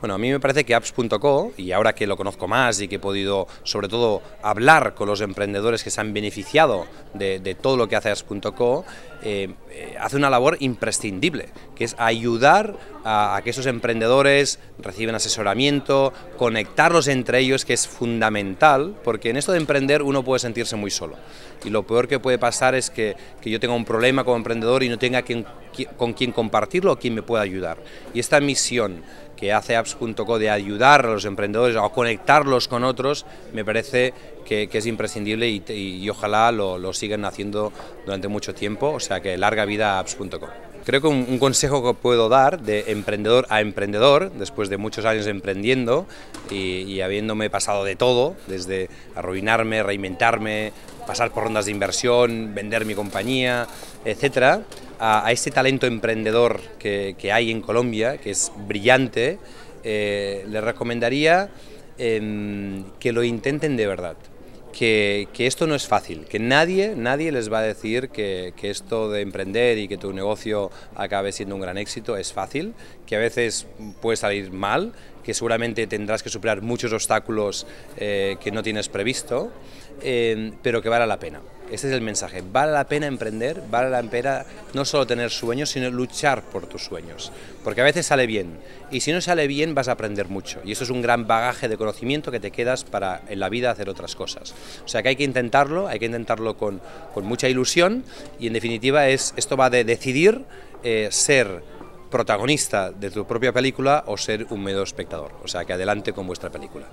Bueno, a mí me parece que apps.co, y ahora que lo conozco más y que he podido sobre todo hablar con los emprendedores que se han beneficiado de, todo lo que hace apps.co, eh, eh, hace una labor imprescindible, que es ayudar a, que esos emprendedores reciben asesoramiento, conectarlos entre ellos, que es fundamental, porque en esto de emprender uno puede sentirse muy solo. Y lo peor que puede pasar es que, yo tenga un problema como emprendedor y no tenga con quién compartirlo o quién me pueda ayudar. Y esta misión que hace apps.co de ayudar a los emprendedores o conectarlos con otros, me parece que, es imprescindible y, ojalá lo, lo sigan haciendo durante mucho tiempo. O sea que larga vida apps.co. Creo que un, consejo que puedo dar de emprendedor a emprendedor, después de muchos años emprendiendo y, habiéndome pasado de todo, desde arruinarme, reinventarme, pasar por rondas de inversión, vender mi compañía, etc., a, este talento emprendedor que, hay en Colombia, que es brillante, eh, le recomendaría em, que lo intenten de verdad que, esto no es fácil, que nadie, nadie les va a decir que, esto de emprender y que tu negocio acabe siendo un gran éxito es fácil, que a veces puede salir mal, que seguramente tendrás que superar muchos obstáculos eh, que no tienes previsto, eh, pero que vale la pena. Este es el mensaje. Vale la pena emprender, vale la pena no solo tener sueños, sino luchar por tus sueños. Porque a veces sale bien. Y si no sale bien, vas a aprender mucho. Y eso es un gran bagaje de conocimiento que te quedas para en la vida hacer otras cosas. O sea que hay que intentarlo, hay que intentarlo con, mucha ilusión. Y en definitiva, es, esto va de decidir eh, ser protagonista de tu propia película o ser un medio espectador. O sea que adelante con vuestra película.